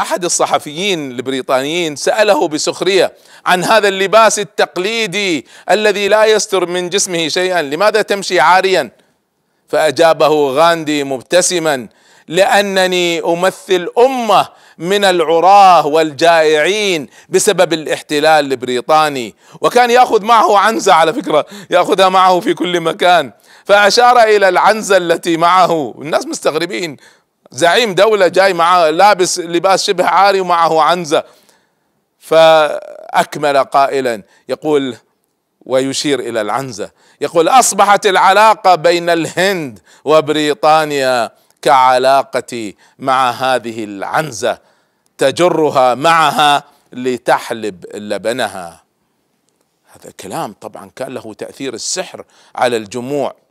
احد الصحفيين البريطانيين ساله بسخريه عن هذا اللباس التقليدي الذي لا يستر من جسمه شيئا لماذا تمشي عاريا فاجابه غاندي مبتسما لانني امثل امه من العراه والجائعين بسبب الاحتلال البريطاني وكان ياخذ معه عنزه على فكره ياخذها معه في كل مكان فاشار الى العنزه التي معه الناس مستغربين زعيم دولة جاي معاه لابس لباس شبه عاري ومعه عنزة فأكمل قائلا يقول ويشير إلى العنزة يقول أصبحت العلاقة بين الهند وبريطانيا كعلاقتي مع هذه العنزة تجرها معها لتحلب لبنها هذا كلام طبعا كان له تأثير السحر على الجموع